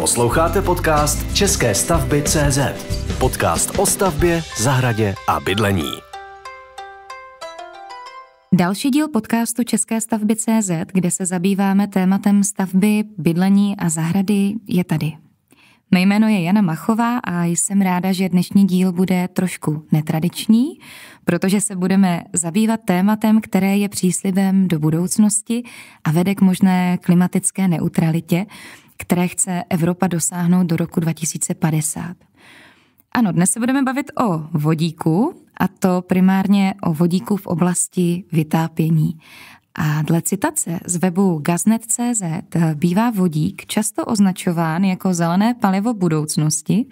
Posloucháte podcast České stavby CZ. Podcast o stavbě, zahradě a bydlení. Další díl podcastu České stavby CZ, kde se zabýváme tématem stavby, bydlení a zahrady, je tady. Mé jméno je Jana Machová a jsem ráda, že dnešní díl bude trošku netradiční, protože se budeme zabývat tématem, které je příslibem do budoucnosti a vede k možné klimatické neutralitě, které chce Evropa dosáhnout do roku 2050. Ano, dnes se budeme bavit o vodíku, a to primárně o vodíku v oblasti vytápění. A dle citace z webu gaznet.cz bývá vodík často označován jako zelené palivo budoucnosti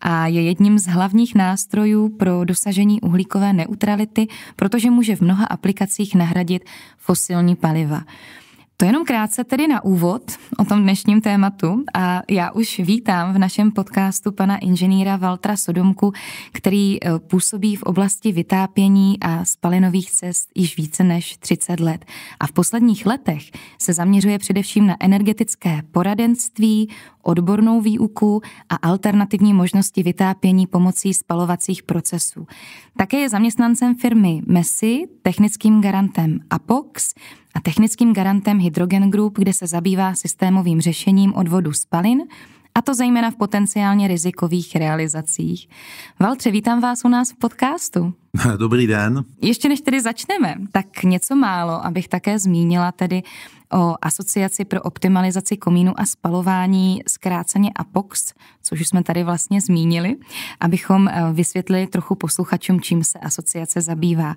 a je jedním z hlavních nástrojů pro dosažení uhlíkové neutrality, protože může v mnoha aplikacích nahradit fosilní paliva. To jenom krátce tedy na úvod o tom dnešním tématu a já už vítám v našem podcastu pana inženýra Valtra Sodomku, který eh, působí v oblasti vytápění a spalinových cest již více než 30 let a v posledních letech se zaměřuje především na energetické poradenství, odbornou výuku a alternativní možnosti vytápění pomocí spalovacích procesů. Také je zaměstnancem firmy MESI, technickým garantem APOX a technickým garantem Hydrogen Group, kde se zabývá systémovým řešením odvodu spalin a to zejména v potenciálně rizikových realizacích. Valtře, vítám vás u nás v podcastu. Dobrý den. Ještě než tedy začneme, tak něco málo, abych také zmínila tedy o Asociaci pro optimalizaci komínu a spalování, zkráceně APOX, což už jsme tady vlastně zmínili, abychom eh, vysvětlili trochu posluchačům, čím se asociace zabývá.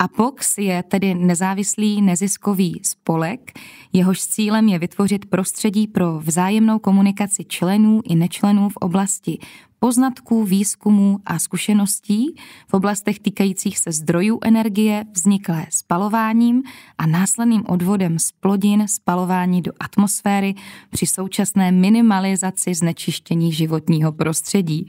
APOX je tedy nezávislý neziskový spolek, jehož cílem je vytvořit prostředí pro vzájemnou komunikaci členů i nečlenů v oblasti poznatků, výzkumů a zkušeností v oblastech týkajících se zdrojů energie vzniklé spalováním a následným odvodem z plodin spalování do atmosféry při současné minimalizaci znečištění životního prostředí.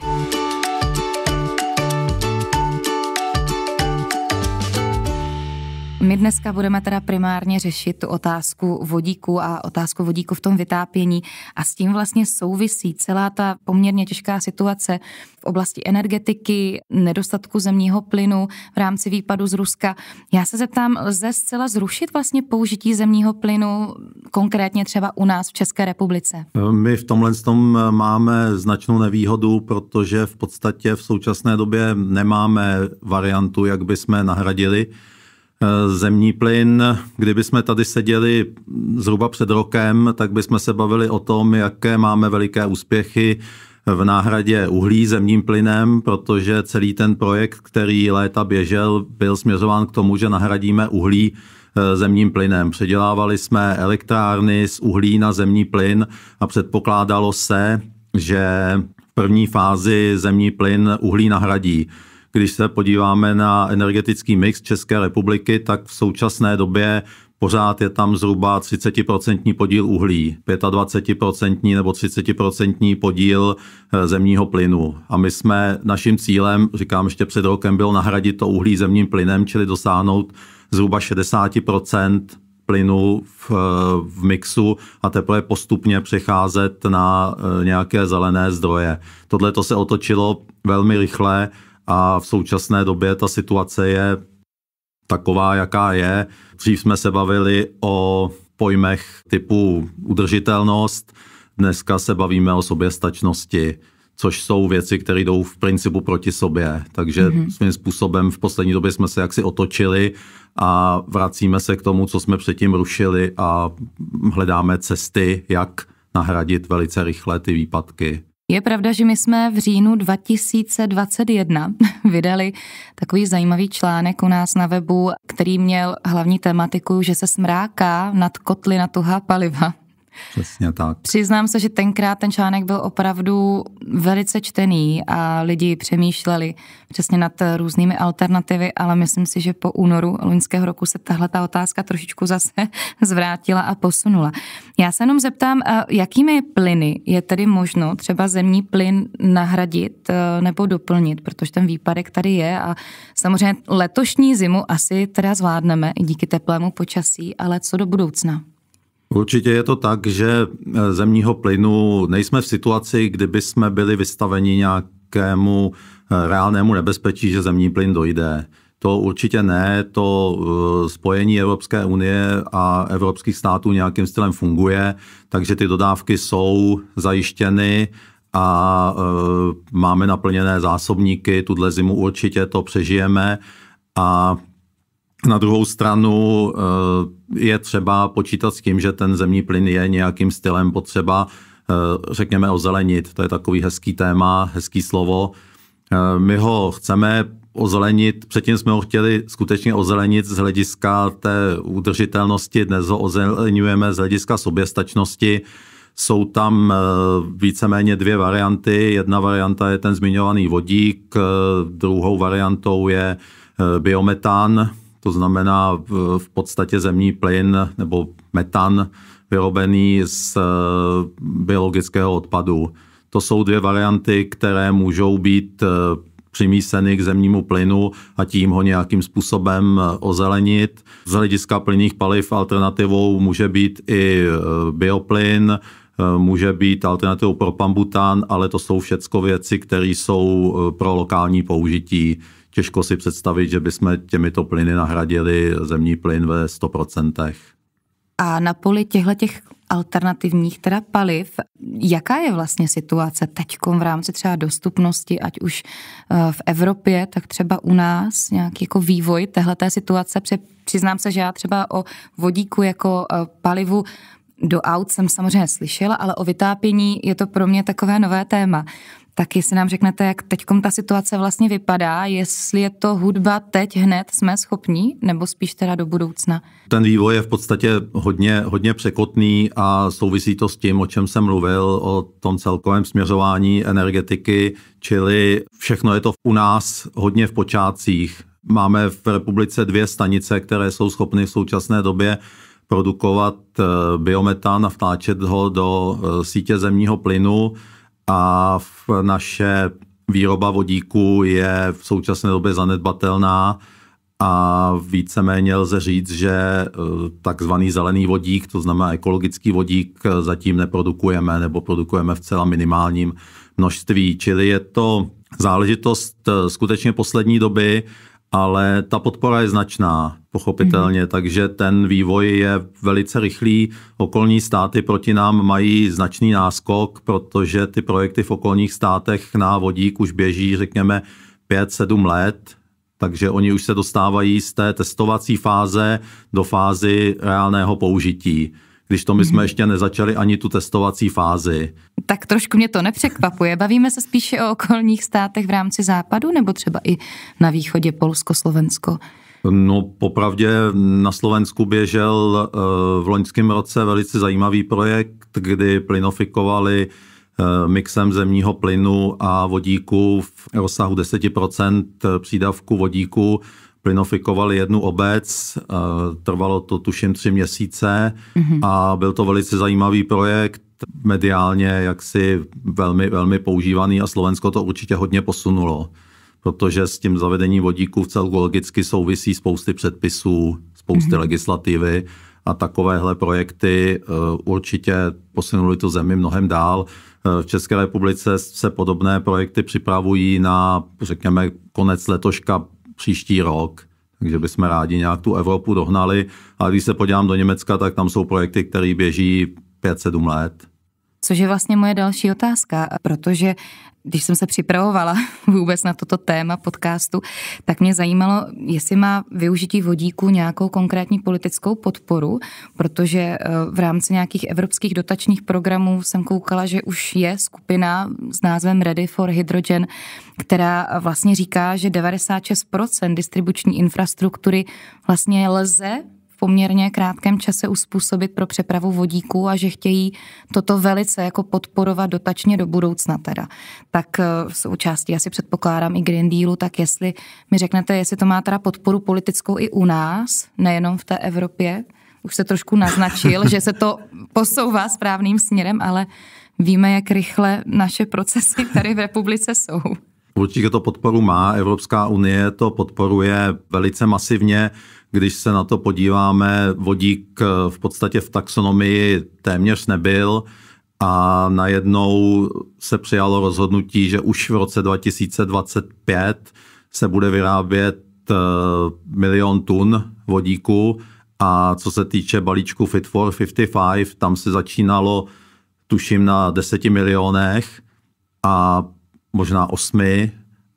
My dneska budeme teda primárně řešit tu otázku vodíku a otázku vodíku v tom vytápění a s tím vlastně souvisí celá ta poměrně těžká situace v oblasti energetiky, nedostatku zemního plynu v rámci výpadu z Ruska. Já se zeptám, lze zcela zrušit vlastně použití zemního plynu konkrétně třeba u nás v České republice? My v tomhle tom eh, máme značnou nevýhodu, protože v podstatě v současné době nemáme variantu, jak by jsme nahradili Eh, zemní plyn. Kdyby jsme tady seděli zhruba před rokem, tak bychom se bavili o tom, jaké máme veliké úspěchy v náhradě uhlí zemním plynem, protože celý ten projekt, který léta běžel, byl směřován k tomu, že nahradíme uhlí eh, zemním plynem. Předělávali jsme elektrárny z uhlí na zemní plyn a předpokládalo se, že v první fázi zemní plyn uhlí nahradí. Když se podíváme na energetický mix České republiky, tak v současné době pořád je tam zhruba 30% podíl uhlí, 25% nebo 30% podíl eh, zemního plynu. A my jsme, naším cílem, říkám ještě před rokem, bylo nahradit to uhlí zemním plynem, čili dosáhnout zhruba 60% plynu v, eh, v mixu a teprve postupně přecházet na eh, nějaké zelené zdroje. Tohle to se otočilo velmi rychle, a v současné době ta situace je taková, jaká je. Dřív jsme se bavili o pojmech typu udržitelnost, dneska se bavíme o soběstačnosti, což jsou věci, které jdou v principu proti sobě. Takže mm-hmm. svým způsobem v poslední době jsme se jaksi otočili a vracíme se k tomu, co jsme předtím rušili a hledáme cesty, jak nahradit velice rychle ty výpadky. Je pravda, že my jsme v říjnu 2021 vydali takový zajímavý článek u nás na webu, který měl hlavní tematiku, že se smráká nad kotly na tuhá paliva. Přesně tak. Přiznám se, že tenkrát ten článek byl opravdu velice čtený a lidi přemýšleli přesně nad různými alternativy, ale myslím si, že po únoru loňského roku se tahle ta otázka trošičku zase zvrátila a posunula. Já se jenom zeptám, eh, jakými plyny je tedy možno třeba zemní plyn nahradit eh, nebo doplnit, protože ten výpadek tady je a samozřejmě letošní zimu asi teda zvládneme i díky teplému počasí, ale co do budoucna? Určitě je to tak, že eh, zemního plynu nejsme v situaci, kdyby jsme byli vystaveni nějakému eh, reálnému nebezpečí, že zemní plyn dojde. To určitě ne, to eh, spojení Evropské unie a evropských států nějakým stylem funguje, takže ty dodávky jsou zajištěny a máme naplněné zásobníky, tuhle zimu určitě to přežijeme a na druhou stranu eh, je třeba počítat s tím, že ten zemní plyn je nějakým stylem potřeba, eh, řekněme, ozelenit. To je takový hezký téma, hezký slovo. Eh, my ho chceme ozelenit, předtím jsme ho chtěli skutečně ozelenit z hlediska té udržitelnosti, dnes ho ozelenujeme z hlediska soběstačnosti. Jsou tam víceméně dvě varianty. Jedna varianta je ten zmiňovaný vodík, druhou variantou je biometán. To znamená v, podstatě zemní plyn nebo metan vyrobený z e, biologického odpadu. To jsou dvě varianty, které můžou být e, přimíseny k zemnímu plynu a tím ho nějakým způsobem e, ozelenit. Z hlediska plynných paliv alternativou může být i bioplyn, může být alternativou pro pambután, ale to jsou všecko věci, které jsou pro lokální použití těžko si představit, že bychom těmito plyny nahradili zemní plyn ve 100%. A na poli těchto těch alternativních teda paliv, jaká je vlastně situace teď v rámci třeba dostupnosti, ať už eh, v Evropě, tak třeba u nás, nějaký jako vývoj téhleté situace, přiznám se, že já třeba o vodíku jako eh, palivu do aut jsem samozřejmě slyšela, ale o vytápění je to pro mě takové nové téma. Tak jestli nám řeknete, jak teď ta situace vlastně vypadá, jestli je to hudba teď hned, jsme schopní, nebo spíš teda do budoucna? Ten vývoj je v podstatě hodně, hodně překotný a souvisí to s tím, o čem jsem mluvil, o tom celkovém směřování energetiky, čili všechno je to u nás hodně v počátcích. Máme v republice dvě stanice, které jsou schopny v současné době produkovat eh, biometan a vtáčet ho do eh, sítě zemního plynu a v naše výroba vodíku je v současné době zanedbatelná a víceméně lze říct, že eh, takzvaný zelený vodík, to znamená ekologický vodík, eh, zatím neprodukujeme nebo produkujeme v celém minimálním množství. Čili je to záležitost eh, skutečně poslední doby, ale ta podpora je značná pochopitelně, mm-hmm. takže ten vývoj je velice rychlý. Okolní státy proti nám mají značný náskok, protože ty projekty v okolních státech na vodík už běží, řekněme, 5-7 let, takže oni už se dostávají z té testovací fáze do fázy reálného použití když to my jsme mhm. ještě nezačali ani tu testovací fázi. Tak trošku mě to nepřekvapuje. Bavíme se spíše o okolních státech v rámci západu nebo třeba i na východě Polsko, Slovensko? No popravdě na Slovensku běžel eh, v loňském roce velice zajímavý projekt, kdy plinofikovali eh, mixem zemního plynu a vodíku v rozsahu 10% přídavku vodíku plinofikovali jednu obec, eh, trvalo to tuším tři měsíce mm-hmm. a byl to velice zajímavý projekt, mediálně jaksi velmi, velmi používaný a Slovensko to určitě hodně posunulo protože s tím zavedením vodíku v celku logicky souvisí spousty předpisů, spousty mm-hmm. legislativy a takovéhle projekty eh, určitě posunuli tu zemi mnohem dál. Eh, v České republice se podobné projekty připravují na, řekněme, konec letoška příští rok, takže bychom rádi nějak tu Evropu dohnali. A když se podívám do Německa, tak tam jsou projekty, které běží 5-7 let. Což je vlastně moje další otázka, protože když jsem se připravovala vůbec na toto téma podcastu, tak mě zajímalo, jestli má využití vodíku nějakou konkrétní politickou podporu, protože eh, v rámci nějakých evropských dotačních programů jsem koukala, že už je skupina s názvem Ready for Hydrogen, která vlastně říká, že 96% distribuční infrastruktury vlastně lze poměrně krátkém čase uspůsobit pro přepravu vodíků a že chtějí toto velice jako podporovat dotačně do budoucna teda. Tak v eh, součástí, asi si předpokládám i Green Dealu, tak jestli mi řeknete, jestli to má teda podporu politickou i u nás, nejenom v té Evropě, už se trošku naznačil, že se to posouvá správným směrem, ale víme, jak rychle naše procesy tady v republice jsou. Určitě to podporu má, Evropská unie to podporuje velice masivně. Když se na to podíváme, vodík eh, v podstatě v taxonomii téměř nebyl a najednou se přijalo rozhodnutí, že už v roce 2025 se bude vyrábět eh, milion tun vodíku a co se týče balíčku Fit for 55, tam se začínalo tuším na 10 milionech a možná 8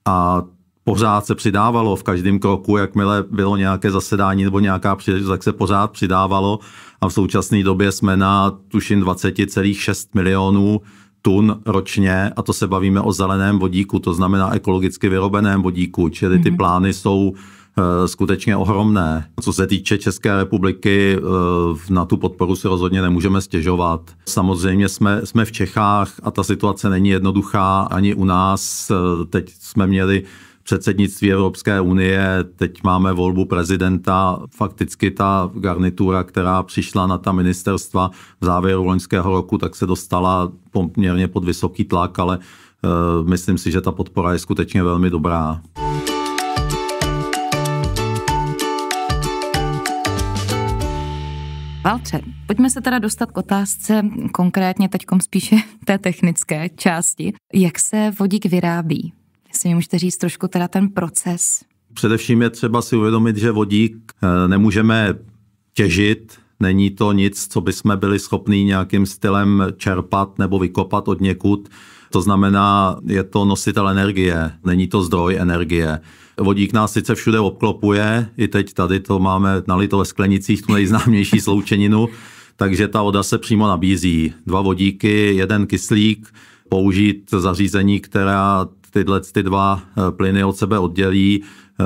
a pořád se přidávalo v každém kroku, jakmile bylo nějaké zasedání nebo nějaká příležitost, tak se pořád přidávalo a v současné době jsme na tuším 20,6 milionů tun ročně a to se bavíme o zeleném vodíku, to znamená ekologicky vyrobeném vodíku, čili ty mm-hmm. plány jsou eh, skutečně ohromné. Co se týče České republiky, eh, na tu podporu si rozhodně nemůžeme stěžovat. Samozřejmě jsme, jsme v Čechách a ta situace není jednoduchá. Ani u nás eh, teď jsme měli předsednictví Evropské unie, teď máme volbu prezidenta, fakticky ta garnitura, která přišla na ta ministerstva v závěru loňského roku, tak se dostala poměrně pod vysoký tlak, ale eh, myslím si, že ta podpora je skutečně velmi dobrá. Valče, pojďme se teda dostat k otázce konkrétně teďkom spíše té technické části. Jak se vodík vyrábí? Jestli mi můžete říct trošku teda ten proces. Především je třeba si uvědomit, že vodík eh, nemůžeme těžit, není to nic, co by jsme byli schopni nějakým stylem čerpat nebo vykopat od někud. To znamená, je to nositel energie, není to zdroj energie. Vodík nás sice všude obklopuje, i teď tady to máme nalito ve sklenicích, tu nejznámější sloučeninu, takže ta voda se přímo nabízí. Dva vodíky, jeden kyslík, použít zařízení, která tyhle ty dva eh, plyny od sebe oddělí,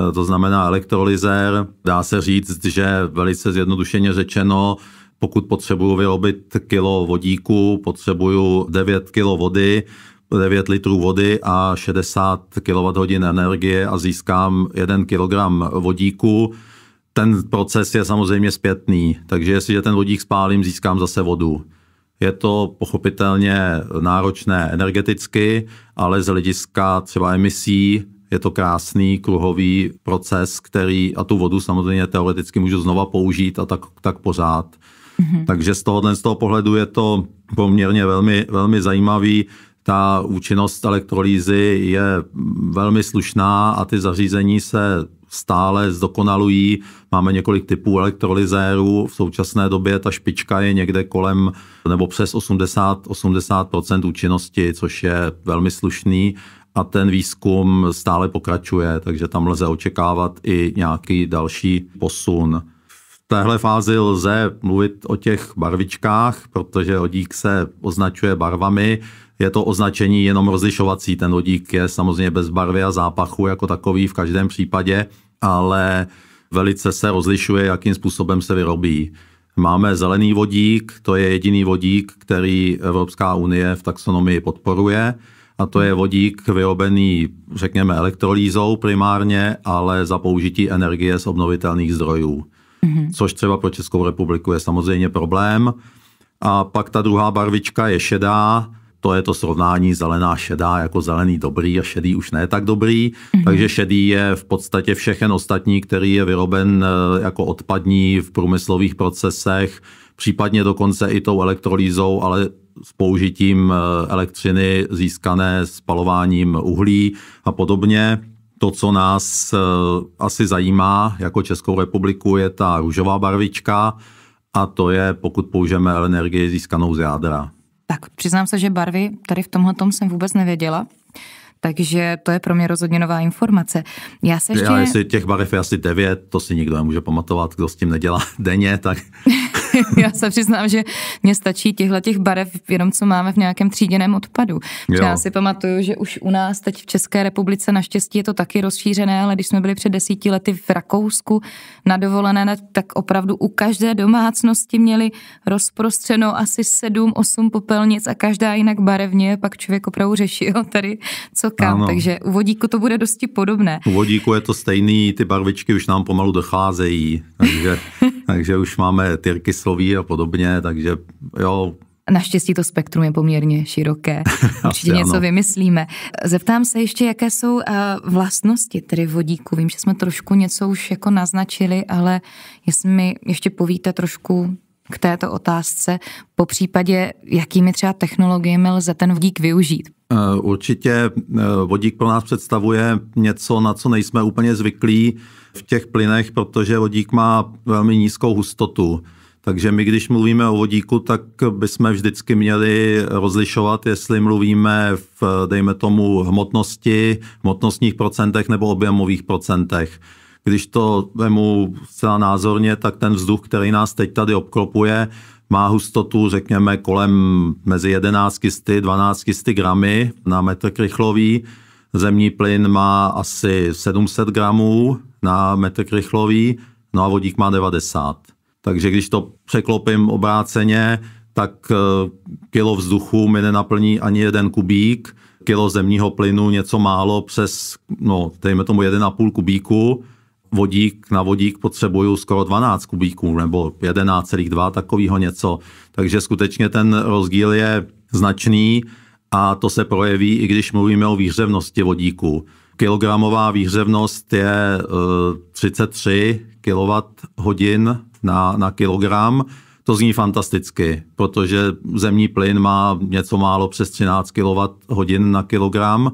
eh, to znamená elektrolyzer. Dá se říct, že velice zjednodušeně řečeno, pokud potřebuju vyrobit kilo vodíku, potřebuju 9 kilo vody, 9 litrů vody a 60 kWh energie a získám 1 kg vodíku. Ten proces je samozřejmě zpětný, takže jestliže ten vodík spálím, získám zase vodu. Je to pochopitelně náročné energeticky, ale z hlediska třeba emisí je to krásný kruhový proces, který a tu vodu samozřejmě teoreticky můžu znova použít a tak, tak pořád. Mm-hmm. Takže z tohohle z toho pohledu je to poměrně velmi, velmi zajímavý. Ta účinnost elektrolýzy je velmi slušná a ty zařízení se stále zdokonalují. Máme několik typů elektrolyzérů. V současné době ta špička je někde kolem nebo přes 80, 80% účinnosti, což je velmi slušný a ten výzkum stále pokračuje, takže tam lze očekávat i nějaký další posun. V téhle fázi lze mluvit o těch barvičkách, protože hodík se označuje barvami je to označení jenom rozlišovací. Ten vodík je samozřejmě bez barvy a zápachu jako takový v každém případě, ale velice se rozlišuje, jakým způsobem se vyrobí. Máme zelený vodík, to je jediný vodík, který Evropská unie v taxonomii podporuje a to je vodík vyrobený, řekněme, elektrolýzou primárně, ale za použití energie z obnovitelných zdrojů, mm-hmm. což třeba pro Českou republiku je samozřejmě problém. A pak ta druhá barvička je šedá, to je to srovnání zelená šedá jako zelený dobrý a šedý už ne tak dobrý. Mm-hmm. Takže šedý je v podstatě všechen ostatní, který je vyroben eh, jako odpadní v průmyslových procesech, případně dokonce i tou elektrolýzou, ale s použitím eh, elektřiny získané spalováním uhlí a podobně. To, co nás eh, asi zajímá jako Českou republiku, je ta růžová barvička a to je, pokud použijeme energii získanou z jádra. Tak přiznám se, že barvy tady v tomhle tom jsem vůbec nevěděla. Takže to je pro mě rozhodně nová informace. Já se ještě... Já, jestli těch barev je asi devět, to si nikdo nemůže pamatovat, kdo s tím nedělá denně, tak já se přiznám, že mě stačí těchto těch barev jenom, co máme v nějakém tříděném odpadu. Jo. Já si pamatuju, že už u nás teď v České republice naštěstí je to taky rozšířené, ale když jsme byli před desíti lety v Rakousku na dovolené, tak opravdu u každé domácnosti měli rozprostřeno asi sedm, osm popelnic a každá jinak barevně, pak člověk opravdu řešil tady co kam. Ano. Takže u vodíku to bude dosti podobné. U vodíku je to stejný, ty barvičky už nám pomalu docházejí, takže, takže už máme tyrkysl osloví a podobně, takže jo, Naštěstí to spektrum je poměrně široké. Určitě něco ano. vymyslíme. Zeptám se ještě, jaké jsou eh, vlastnosti tedy vodíku. Vím, že jsme trošku něco už jako naznačili, ale jestli mi ještě povíte trošku k této otázce, po případě, jakými třeba technologiemi lze ten vodík využít? Eh, určitě eh, vodík pro nás představuje něco, na co nejsme úplně zvyklí v těch plynech, protože vodík má velmi nízkou hustotu. Takže my, když mluvíme o vodíku, tak bychom vždycky měli rozlišovat, jestli mluvíme v, dejme tomu, hmotnosti, hmotnostních procentech nebo objemových procentech. Když to vemu zcela názorně, tak ten vzduch, který nás teď tady obklopuje, má hustotu, řekněme, kolem mezi 11 12 gramy na metr krychlový. Zemní plyn má asi 700 gramů na metr krychlový, no a vodík má 90. Takže když to překlopím obráceně, tak eh, kilo vzduchu mi nenaplní ani jeden kubík, kilo zemního plynu něco málo přes, no, dejme tomu 1,5 kubíku, vodík na vodík potřebuju skoro 12 kubíků nebo 11,2 takového něco. Takže skutečně ten rozdíl je značný a to se projeví, i když mluvíme o výhřevnosti vodíku. Kilogramová výhřevnost je 33 eh, kWh na, na kilogram. To zní fantasticky, protože zemní plyn má něco málo přes 13 kWh na kilogram,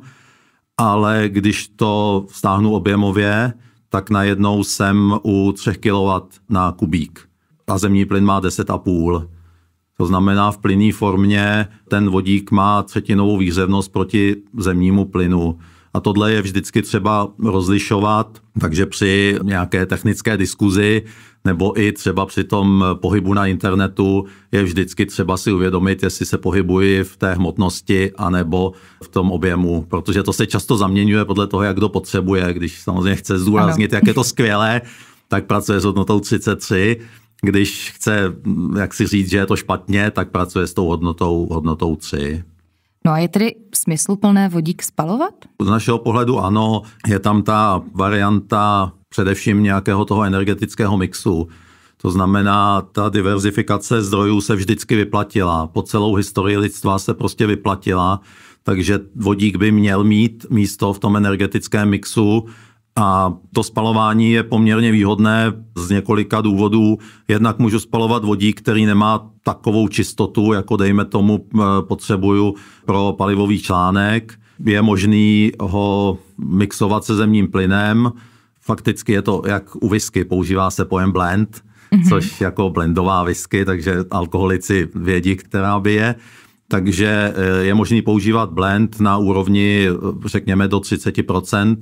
ale když to stáhnu objemově, tak najednou jsem u 3 kW na kubík. A zemní plyn má 10,5. To znamená, v plynné formě ten vodík má třetinovou výřevnost proti zemnímu plynu. A tohle je vždycky třeba rozlišovat, takže při nějaké technické diskuzi nebo i třeba při tom pohybu na internetu je vždycky třeba si uvědomit, jestli se pohybuji v té hmotnosti anebo v tom objemu, protože to se často zaměňuje podle toho, jak kdo potřebuje. Když samozřejmě chce zdůraznit, ano. jak je to skvělé, tak pracuje s hodnotou 33, když chce jak si říct, že je to špatně, tak pracuje s tou hodnotou, hodnotou 3. No a je tedy smysluplné vodík spalovat? Z našeho pohledu ano, je tam ta varianta především nějakého toho energetického mixu. To znamená, ta diverzifikace zdrojů se vždycky vyplatila. Po celou historii lidstva se prostě vyplatila, takže vodík by měl mít místo v tom energetickém mixu a to spalování je poměrně výhodné z několika důvodů. Jednak můžu spalovat vodík, který nemá takovou čistotu, jako dejme tomu eh, potřebuju pro palivový článek. Je možný ho mixovat se zemním plynem. Fakticky je to jak u whisky, používá se pojem blend, mm-hmm. což jako blendová whisky, takže alkoholici vědí, která by je. Takže eh, je možný používat blend na úrovni, eh, řekněme, do 30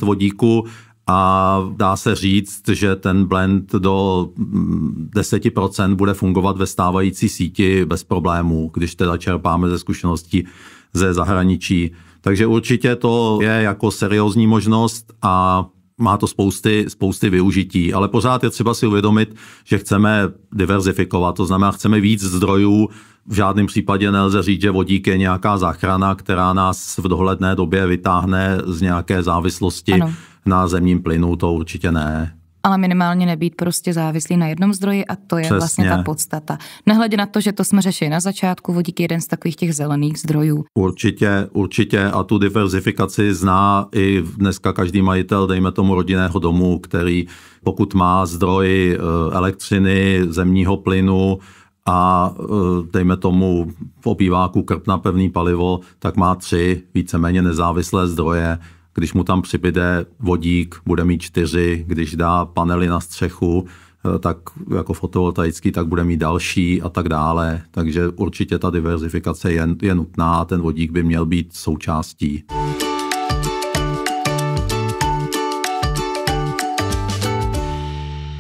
vodíku a dá se říct, že ten blend do 10% mm, bude fungovat ve stávající síti bez problémů, když teda čerpáme ze zkušeností ze zahraničí. Takže určitě to je jako seriózní možnost a má to spousty, spousty využití, ale pořád je třeba si uvědomit, že chceme diverzifikovat, to znamená, chceme víc zdrojů, v žádném případě nelze říct, že vodík je nějaká záchrana, která nás v dohledné době vytáhne z nějaké závislosti ano. na zemním plynu, to určitě ne ale minimálně nebýt prostě závislý na jednom zdroji a to je Přesně. vlastně ta podstata. Nehledě na to, že to jsme řešili na začátku, vodík je jeden z takových těch zelených zdrojů. Určitě, určitě a tu diverzifikaci zná i dneska každý majitel, dejme tomu rodinného domu, který pokud má zdroj eh, elektřiny, zemního plynu, a eh, dejme tomu v obýváku krp na pevný palivo, tak má tři víceméně nezávislé zdroje, když mu tam přibyde vodík, bude mít čtyři, když dá panely na střechu, eh, tak jako fotovoltaický, tak bude mít další a tak dále. Takže určitě ta diverzifikace je, je nutná a ten vodík by měl být součástí.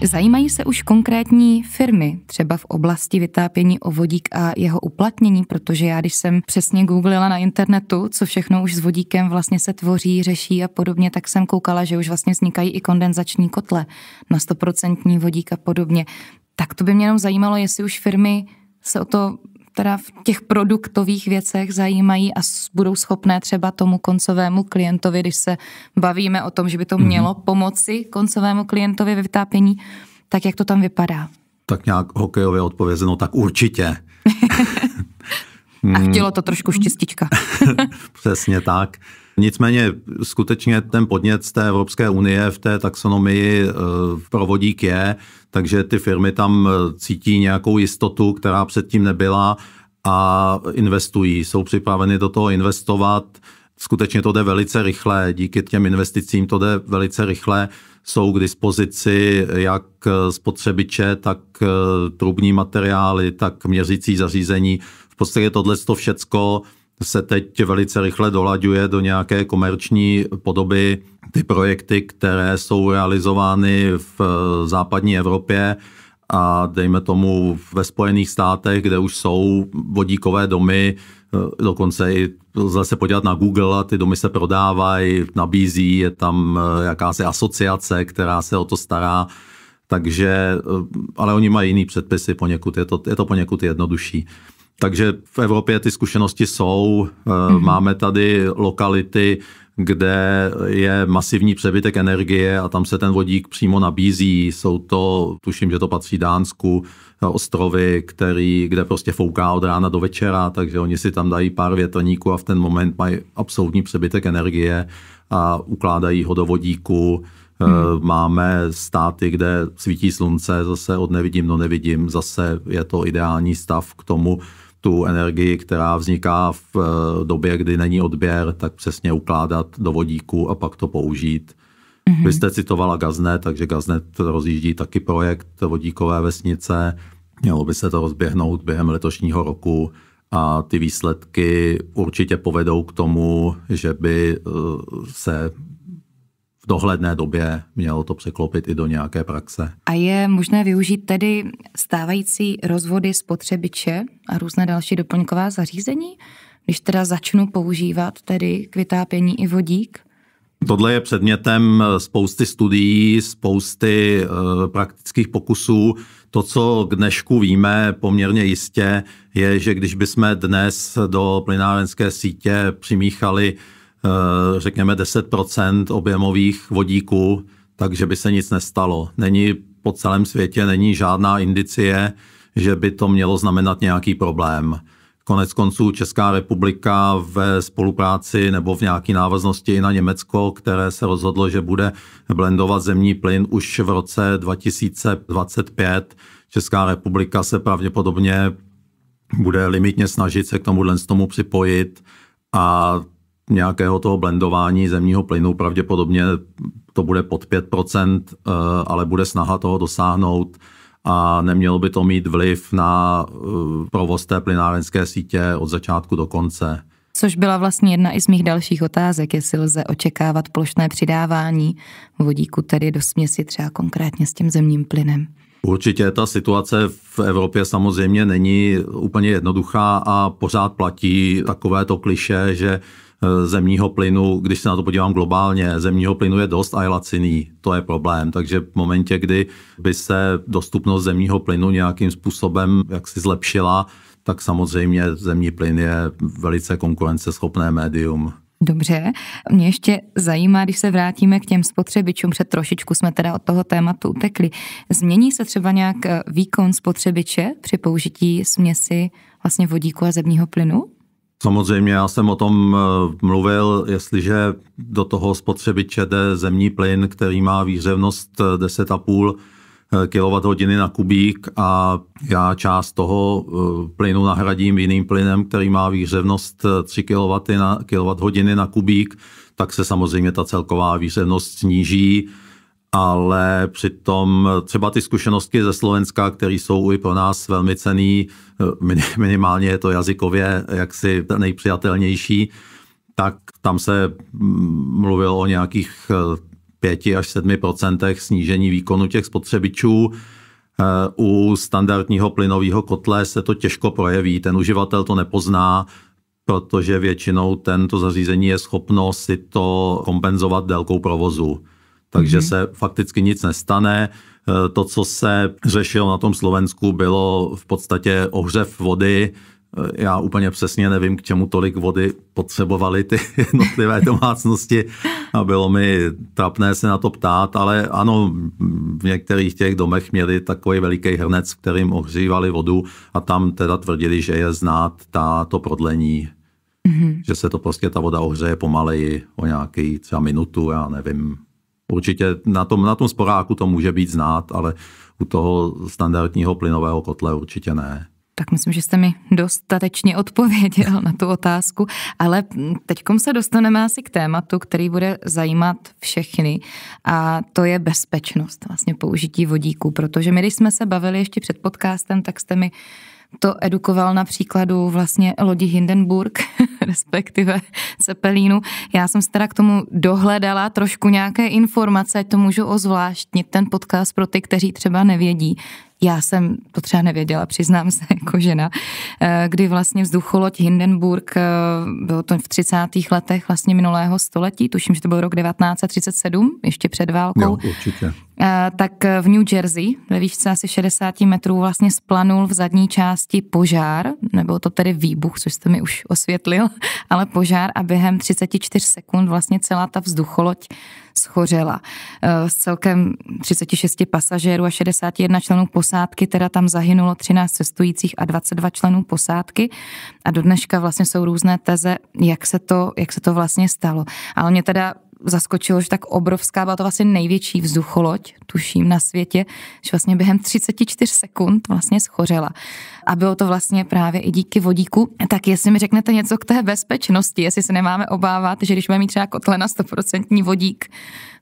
Zajímají se už konkrétní firmy, třeba v oblasti vytápění o vodík a jeho uplatnění, protože já, když jsem přesně googlila na internetu, co všechno už s vodíkem vlastně se tvoří, řeší a podobně, tak jsem koukala, že už vlastně vznikají i kondenzační kotle na 100% vodík a podobně. Tak to by mě jenom zajímalo, jestli už firmy se o to teda v těch produktových věcech zajímají a budou schopné třeba tomu koncovému klientovi, když se bavíme o tom, že by to mhm. mělo pomoci koncovému klientovi ve vytápění, tak jak to tam vypadá? Tak nějak hokejově odpovězeno, tak určitě. a chtělo to trošku hmm. štěstička. Přesně tak. Nicméně skutečně ten podnět z té Evropské unie v té taxonomii eh, provodík je, takže ty firmy tam eh, cítí nějakou jistotu, která předtím nebyla a investují, jsou připraveny do toho investovat. Skutečně to jde velice rychle, díky těm investicím to jde velice rychle. Jsou k dispozici jak eh, spotřebiče, tak eh, trubní materiály, tak měřící zařízení. V podstatě tohle to všecko se teď velice rychle dolaďuje do nějaké komerční podoby ty projekty, které jsou realizovány v eh, západní Evropě a dejme tomu ve Spojených státech, kde už jsou vodíkové domy, eh, dokonce i lze se podívat na Google a ty domy se prodávají, nabízí, je tam eh, jakási asociace, která se o to stará, takže, ale oni mají jiný předpisy poněkud, je to, je to poněkud jednodušší. Takže v Evropě ty zkušenosti jsou. Mm-hmm. Máme tady lokality, kde je masivní přebytek energie a tam se ten vodík přímo nabízí. Jsou to, tuším, že to patří Dánsku, eh, ostrovy, který, kde prostě fouká od rána do večera, takže oni si tam dají pár větrníků a v ten moment mají absolutní přebytek energie a ukládají ho do vodíku. Hmm. Máme státy, kde svítí slunce, zase od nevidím no nevidím, zase je to ideální stav k tomu, tu energii, která vzniká v eh, době, kdy není odběr, tak přesně ukládat do vodíku a pak to použít. Mm-hmm. Vy jste citovala Gaznet, takže Gaznet rozjíždí taky projekt vodíkové vesnice. Mělo by se to rozběhnout během letošního roku a ty výsledky určitě povedou k tomu, že by eh, se v dohledné době mělo to překlopit i do nějaké praxe. A je možné využít tedy stávající rozvody spotřebiče a různé další doplňková zařízení, když teda začnu používat tedy k vytápění i vodík? Tohle je předmětem spousty studií, spousty eh, praktických pokusů. To, co k dnešku víme poměrně jistě, je, že když bychom dnes do plynárenské sítě přimíchali Eh, řekněme 10% objemových vodíků, takže by se nic nestalo. Není po celém světě není žádná indicie, že by to mělo znamenat nějaký problém. Konec konců Česká republika ve spolupráci nebo v nějaké návaznosti i na Německo, které se rozhodlo, že bude blendovat zemní plyn už v roce 2025. Česká republika se pravděpodobně bude limitně snažit se k tomu tomu připojit a nějakého toho blendování zemního plynu, pravděpodobně to bude pod 5%, eh, ale bude snaha toho dosáhnout a nemělo by to mít vliv na eh, provoz té plynárenské sítě od začátku do konce. Což byla vlastně jedna i z mých dalších otázek, jestli lze očekávat plošné přidávání vodíku tedy do směsi třeba konkrétně s tím zemním plynem. Určitě ta situace v Evropě samozřejmě není úplně jednoduchá a pořád platí takovéto kliše, že Eh, zemního plynu, když se na to podívám globálně, zemního plynu je dost a je laciný, to je problém. Takže v momentě, kdy by se dostupnost zemního plynu nějakým způsobem jaksi zlepšila, tak samozřejmě zemní plyn je velice konkurenceschopné médium. Dobře, mě ještě zajímá, když se vrátíme k těm spotřebičům, před trošičku jsme teda od toho tématu utekli. Změní se třeba nějak eh, výkon spotřebiče při použití směsi vlastně vodíku a zemního plynu? Samozřejmě já jsem o tom eh, mluvil, jestliže do toho spotřebiče jde zemní plyn, který má výřevnost 10,5 eh, eh, kWh na kubík a já část toho plynu nahradím jiným plynem, který má výřevnost 3 kWh na, kWh na kubík, tak se samozřejmě ta celková výřevnost sníží ale přitom třeba ty zkušenosti ze Slovenska, které jsou i pro nás velmi cený, minimálně je to jazykově jaksi nejpřijatelnější, tak tam se mluvilo o nějakých 5 eh, až 7 snížení výkonu těch spotřebičů. Eh, u standardního plynového kotle se to těžko projeví, ten uživatel to nepozná, protože většinou tento zařízení je schopno si to kompenzovat délkou provozu takže mm-hmm. se fakticky nic nestane. E, to, co se řešilo na tom Slovensku, bylo v podstatě ohřev vody. E, já úplně přesně nevím, k čemu tolik vody potřebovaly ty jednotlivé domácnosti a bylo mi trapné se na to ptát, ale ano, v některých těch domech měli takový veliký hrnec, kterým ohřívali vodu a tam teda tvrdili, že je znát ta, to prodlení. Mm-hmm. Že se to prostě ta voda ohřeje pomaleji o nějaký třeba minutu, já nevím, Určitě na tom, na tom sporáku to může být znát, ale u toho standardního plynového kotle určitě ne. Tak myslím, že jste mi dostatečně odpověděl na tu otázku, ale teď se dostaneme asi k tématu, který bude zajímat všechny a to je bezpečnost vlastně použití vodíku, protože my, když jsme se bavili ještě před podcastem, tak jste mi to edukoval na příkladu vlastně lodi Hindenburg, respektive Cepelínu. Já jsem se teda k tomu dohledala trošku nějaké informace, ať to můžu ozvláštnit ten podcast pro ty, kteří třeba nevědí, já jsem to třeba nevěděla, přiznám se jako žena, eh, kdy vlastně vzducholoď Hindenburg, eh, bylo to v 30. letech vlastně minulého století, tuším, že to byl rok 1937, ještě před válkou. Jo, určitě. Eh, tak v New Jersey, ve výšce asi 60 metrů, vlastně splanul v zadní části požár, nebyl to tedy výbuch, což jste mi už osvětlil, ale požár a během 34 sekund vlastně celá ta vzducholoď schořela. Eh, z celkem 36 pasažérů a 61 členů posádky teda tam zahynulo 13 cestujících a 22 členů posádky a do dneška vlastně jsou různé teze, jak se to, jak se to vlastně stalo. Ale mě teda zaskočilo, že tak obrovská, byla to vlastně největší vzducholoď, tuším, na světě, že vlastně během 34 sekund vlastně schořela. A bylo to vlastně právě i díky vodíku. Tak jestli mi řeknete něco k té bezpečnosti, jestli se nemáme obávat, že když budeme mít třeba kotle na 100% vodík,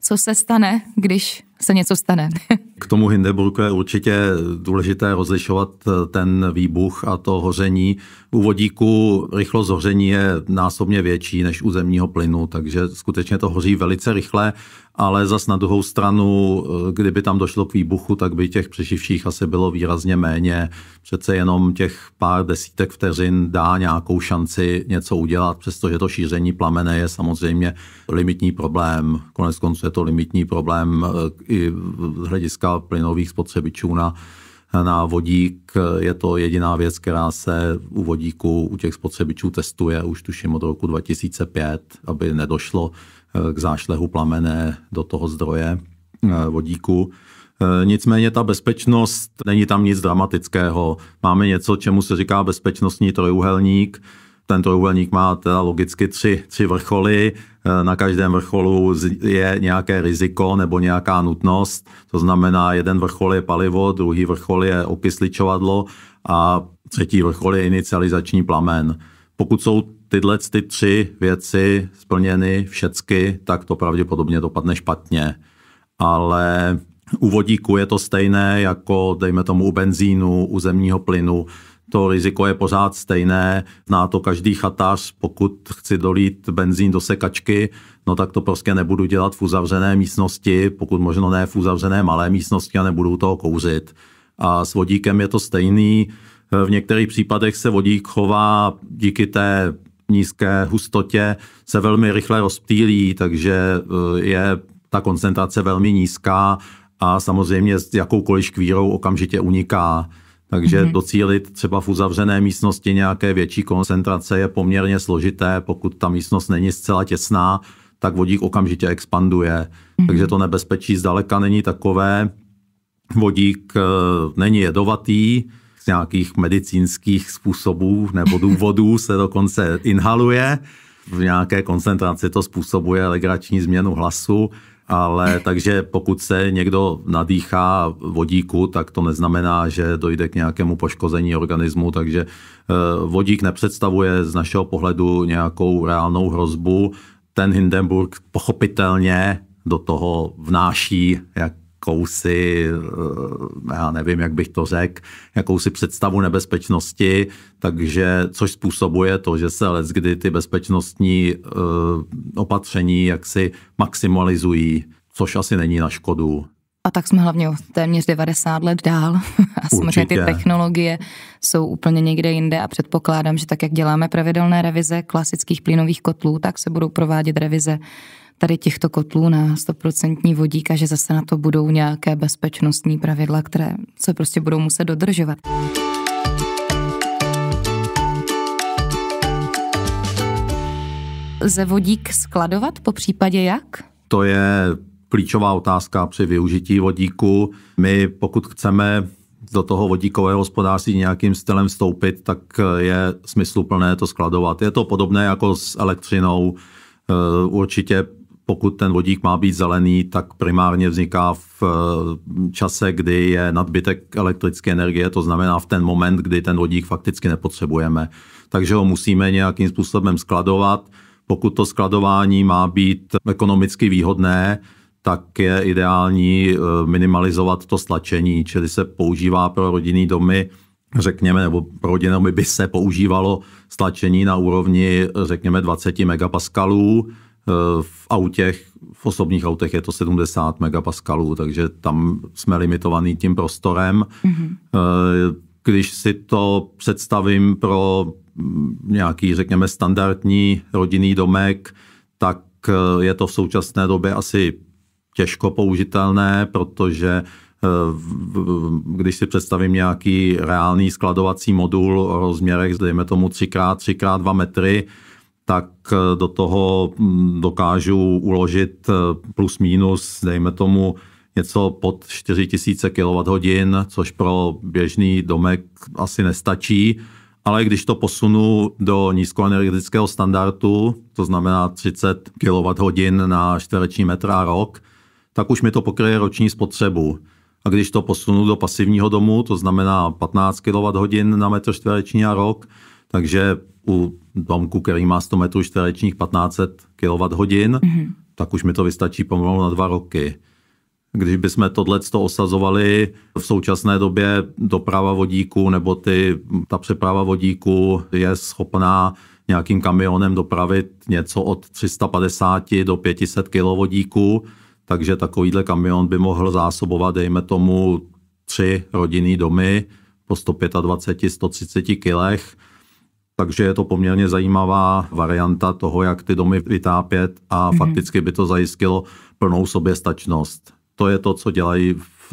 co se stane, když se něco stane? K tomu Hindenburgu je určitě důležité rozlišovat eh, ten výbuch a to hoření. U vodíku rychlost hoření je násobně větší než u zemního plynu, takže skutečně to hoří velice rychle, ale zas na druhou stranu, eh, kdyby tam došlo k výbuchu, tak by těch přeživších asi bylo výrazně méně. Přece jenom těch pár desítek vteřin dá nějakou šanci něco udělat, přestože to šíření plamene je samozřejmě limitní problém. Konec konců je to limitní problém eh, i z hlediska plynových spotřebičů na, na vodík, je to jediná věc, která se u vodíku, u těch spotřebičů testuje už tuším od roku 2005, aby nedošlo eh, k zášlehu plamené do toho zdroje eh, vodíku. Eh, nicméně ta bezpečnost, není tam nic dramatického. Máme něco, čemu se říká bezpečnostní trojuhelník, ten trojúhelník má teda logicky tři, tři vrcholy, e, na každém vrcholu je nějaké riziko nebo nějaká nutnost, to znamená jeden vrchol je palivo, druhý vrchol je okysličovadlo a třetí vrchol je inicializační plamen. Pokud jsou tyhle ty tři věci splněny všecky, tak to pravděpodobně dopadne špatně. Ale u vodíku je to stejné jako, dejme tomu, u benzínu, u zemního plynu to riziko je pořád stejné, zná to každý chatař, pokud chci dolít benzín do sekačky, no tak to prostě nebudu dělat v uzavřené místnosti, pokud možno ne v uzavřené malé místnosti a nebudu toho kouřit. A s vodíkem je to stejný. V některých případech se vodík chová díky té nízké hustotě, se velmi rychle rozptýlí, takže eh, je ta koncentrace velmi nízká a samozřejmě s jakoukoliv škvírou okamžitě uniká. Takže mm-hmm. docílit třeba v uzavřené místnosti nějaké větší koncentrace je poměrně složité, pokud ta místnost není zcela těsná, tak vodík okamžitě expanduje. Mm-hmm. Takže to nebezpečí zdaleka není takové. Vodík e, není jedovatý, z nějakých medicínských způsobů nebo důvodů se dokonce inhaluje. V nějaké koncentraci to způsobuje legrační změnu hlasu ale takže pokud se někdo nadýchá vodíku, tak to neznamená, že dojde k nějakému poškození organismu, takže eh, vodík nepředstavuje z našeho pohledu nějakou reálnou hrozbu. Ten Hindenburg pochopitelně do toho vnáší jak jakousi, eh, já nevím, jak bych to řekl, jakousi představu nebezpečnosti, takže což způsobuje to, že se let, kdy ty bezpečnostní eh, opatření jaksi maximalizují, což asi není na škodu. A tak jsme hlavně téměř 90 let dál. A samozřejmě ty technologie jsou úplně někde jinde a předpokládám, že tak, jak děláme pravidelné revize klasických plynových kotlů, tak se budou provádět revize tady těchto kotlů na 100% vodík a že zase na to budou nějaké bezpečnostní pravidla, které se prostě budou muset dodržovat. Ze vodík skladovat, po případě jak? To je klíčová otázka při využití vodíku. My, pokud chceme do toho vodíkového hospodářství nějakým stylem vstoupit, tak je smysluplné to skladovat. Je to podobné jako s elektřinou. E, určitě pokud ten vodík má být zelený, tak primárně vzniká v eh, čase, kdy je nadbytek elektrické energie, to znamená v ten moment, kdy ten vodík fakticky nepotřebujeme. Takže ho musíme nějakým způsobem skladovat. Pokud to skladování má být ekonomicky výhodné, tak je ideální eh, minimalizovat to stlačení, čili se používá pro rodinný domy řekněme, nebo pro domy by se používalo stlačení na úrovni, eh, řekněme, 20 megapaskalů, Eh, v autech, v osobních autech je to 70 megapaskalů, takže tam jsme limitovaný tím prostorem. Mm-hmm. Když si to představím pro mm, nějaký, řekněme, standardní rodinný domek, tak eh, je to v současné době asi těžko použitelné, protože když si představím nějaký reálný skladovací modul o rozměrech, dejme tomu 3x, 3x2 metry, tak eh, do toho mm, dokážu uložit eh, plus minus, dejme tomu, něco pod 4000 kWh, což pro běžný domek asi nestačí. Ale když to posunu do nízkoenergetického standardu, to znamená 30 kWh na čtvereční metr a rok, tak už mi to pokryje roční spotřebu. A když to posunu do pasivního domu, to znamená 15 kWh na metr čtvereční a rok, takže u domku, který má 100 metrů čtverečních 1500 kWh, mm-hmm. tak už mi to vystačí pomalu na dva roky. Když bychom tohle osazovali v současné době doprava vodíku nebo ty, ta přeprava vodíku je schopná nějakým kamionem dopravit něco od 350 do 500 kg vodíku, takže takovýhle kamion by mohl zásobovat, dejme tomu, tři rodinný domy po 125-130 kilech takže je to poměrně zajímavá varianta toho, jak ty domy vytápět a mm-hmm. fakticky by to zajistilo plnou soběstačnost. To je to, co dělají v,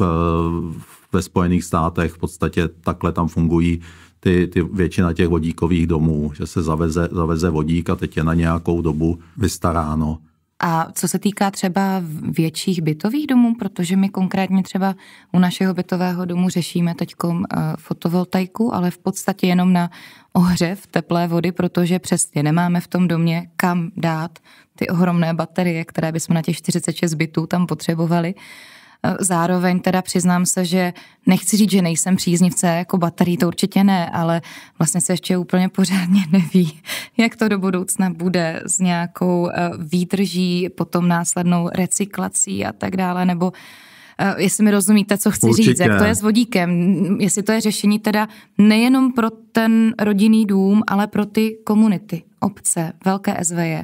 ve Spojených státech, v podstatě takhle tam fungují ty, ty většina těch vodíkových domů, že se zaveze, zaveze vodík a teď je na nějakou dobu vystaráno. A co se týká třeba větších bytových domů, protože my konkrétně třeba u našeho bytového domu řešíme teď eh, fotovoltaiku, ale v podstatě jenom na ohřev teplé vody, protože přesně nemáme v tom domě kam dát ty ohromné baterie, které bychom na těch 46 bytů tam potřebovali. Eh, zároveň teda přiznám se, že nechci říct, že nejsem příznivce jako baterií, to určitě ne, ale vlastně se ještě úplně pořádně neví, jak to do budoucna bude s nějakou eh, výdrží, potom následnou recyklací a tak dále, nebo eh, jestli mi rozumíte, co chci Určitě. říct, jak to je s vodíkem, jestli to je řešení teda nejenom pro ten rodinný dům, ale pro ty komunity, obce, velké SVJ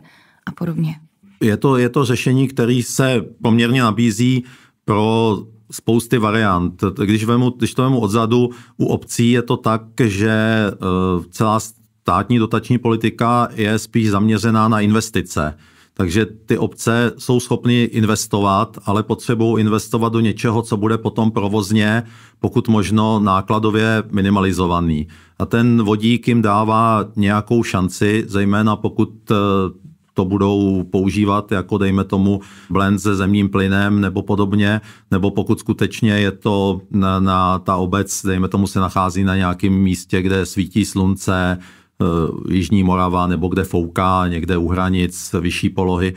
a podobně. Je to, je to řešení, který se poměrně nabízí pro spousty variant. Když, vemu, když to vemu odzadu, u obcí je to tak, že eh, celá státní dotační politika je spíš zaměřená na investice. Takže ty obce jsou schopny investovat, ale potřebují investovat do něčeho, co bude potom provozně, pokud možno nákladově minimalizovaný. A ten vodík jim dává nějakou šanci, zejména pokud eh, to budou používat, jako dejme tomu blend se zemním plynem nebo podobně, nebo pokud skutečně je to na, na ta obec, dejme tomu se nachází na nějakém místě, kde svítí slunce, eh, Jižní Morava nebo kde fouká někde u hranic vyšší polohy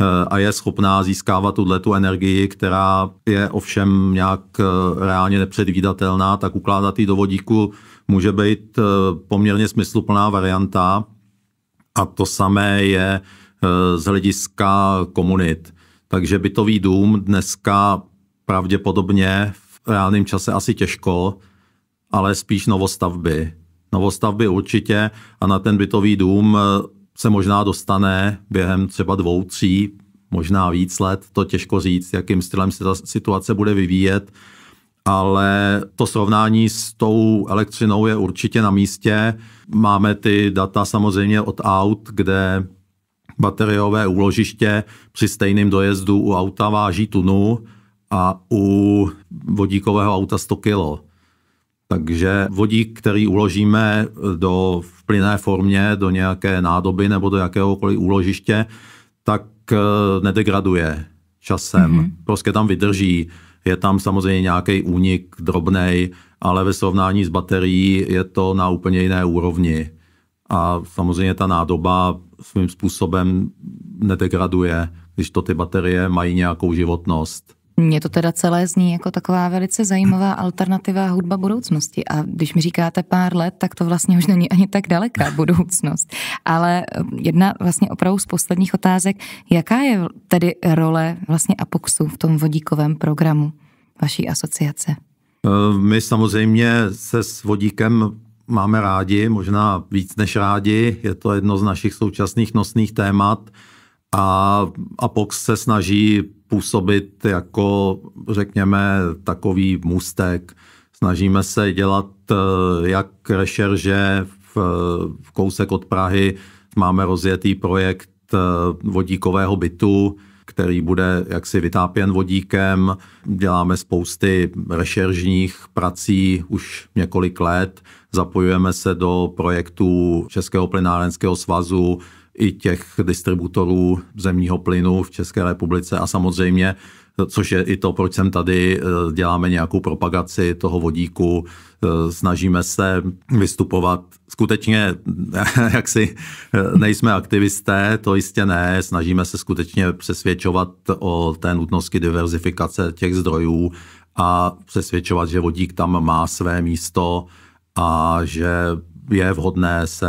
eh, a je schopná získávat tuhle tu energii, která je ovšem nějak eh, reálně nepředvídatelná, tak ukládat ji do vodíku může být poměrně smysluplná varianta, a to samé je e, z hlediska komunit. Takže bytový dům dneska pravděpodobně v reálném čase asi těžko, ale spíš novostavby. Novostavby určitě a na ten bytový dům e, se možná dostane během třeba dvou, tří, možná víc let, to těžko říct, jakým stylem se ta situace bude vyvíjet, ale to srovnání s tou elektřinou je určitě na místě. Máme ty data samozřejmě od aut, kde bateriové úložiště při stejném dojezdu u auta váží tunu a u vodíkového auta 100 kg. Takže vodík, který uložíme do v plyné formě, do nějaké nádoby nebo do jakéhokoliv úložiště, tak eh, nedegraduje časem. Mm-hmm. Prostě tam vydrží je tam samozřejmě nějaký únik drobný, ale ve srovnání s baterií je to na úplně jiné úrovni. A samozřejmě ta nádoba svým způsobem nedegraduje, když to ty baterie mají nějakou životnost. Mně to teda celé zní jako taková velice zajímavá alternativa hudba budoucnosti. A když mi říkáte pár let, tak to vlastně už není ani tak daleká budoucnost. Ale eh, jedna vlastně opravdu z posledních otázek, jaká je tedy role vlastně APOXu v tom vodíkovém programu vaší asociace? Eh, my samozřejmě se s vodíkem máme rádi, možná víc než rádi. Je to jedno z našich současných nosných témat a, Apox se snaží působit jako, řekněme, takový můstek. Snažíme se dělat eh, jak rešerže v, v kousek od Prahy. Máme rozjetý projekt eh, vodíkového bytu, který bude jaksi vytápěn vodíkem. Děláme spousty rešeržních prací už několik let. Zapojujeme se do projektů Českého plynárenského svazu, i těch distributorů zemního plynu v České republice a samozřejmě, což je i to, proč jsem tady, eh, děláme nějakou propagaci toho vodíku, eh, snažíme se vystupovat. Skutečně, jak si eh, nejsme aktivisté, to jistě ne, snažíme se skutečně přesvědčovat o té nutnosti diverzifikace těch zdrojů a přesvědčovat, že vodík tam má své místo a že je vhodné se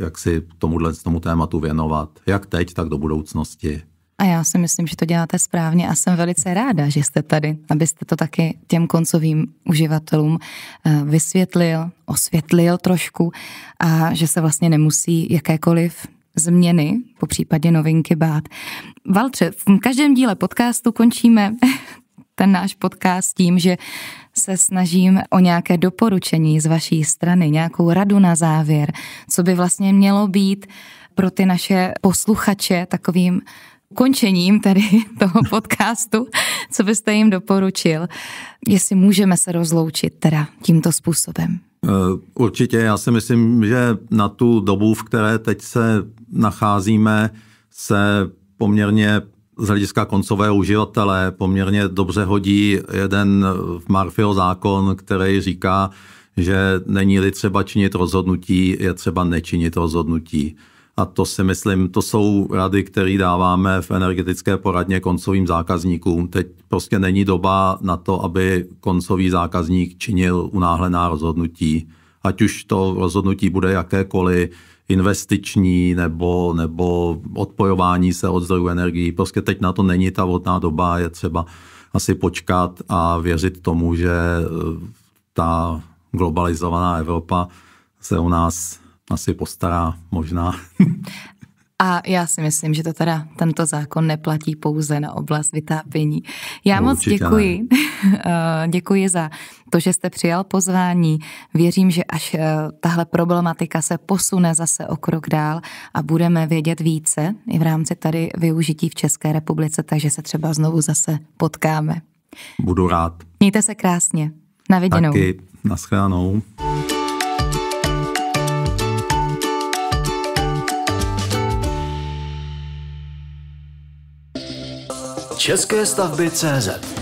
jaksi tomuhle tomu tématu věnovat, jak teď, tak do budoucnosti. A já si myslím, že to děláte správně a jsem velice ráda, že jste tady, abyste to taky těm koncovým uživatelům eh, vysvětlil, osvětlil trošku a že se vlastně nemusí jakékoliv změny, po případě novinky bát. Valtře, v každém díle podcastu končíme ten náš podcast tím, že se snažím o nějaké doporučení z vaší strany, nějakou radu na závěr, co by vlastně mělo být pro ty naše posluchače takovým ukončením tady toho podcastu, co byste jim doporučil, jestli můžeme se rozloučit teda tímto způsobem. E, určitě, já si myslím, že na tu dobu, v které teď se nacházíme, se poměrně z hlediska koncového uživatele poměrně dobře hodí jeden v Marfio zákon, který říká, že není-li třeba činit rozhodnutí, je třeba nečinit rozhodnutí. A to si myslím, to jsou rady, které dáváme v energetické poradně koncovým zákazníkům. Teď prostě není doba na to, aby koncový zákazník činil unáhlená rozhodnutí. Ať už to rozhodnutí bude jakékoliv, investiční nebo, nebo odpojování se od zdrojů energií. Prostě teď na to není ta vhodná doba, je třeba asi počkat a věřit tomu, že eh, ta globalizovaná Evropa se u nás asi postará možná. A já si myslím, že to teda tento zákon neplatí pouze na oblast vytápění. Já no, moc děkuji. Eh, děkuji za to, že jste přijal pozvání. Věřím, že až eh, tahle problematika se posune zase o krok dál a budeme vědět více i v rámci tady využití v České republice, takže se třeba znovu zase potkáme. Budu rád. Mějte se krásně. Na viděnou. Taky. Naschledanou. České stavby CZ.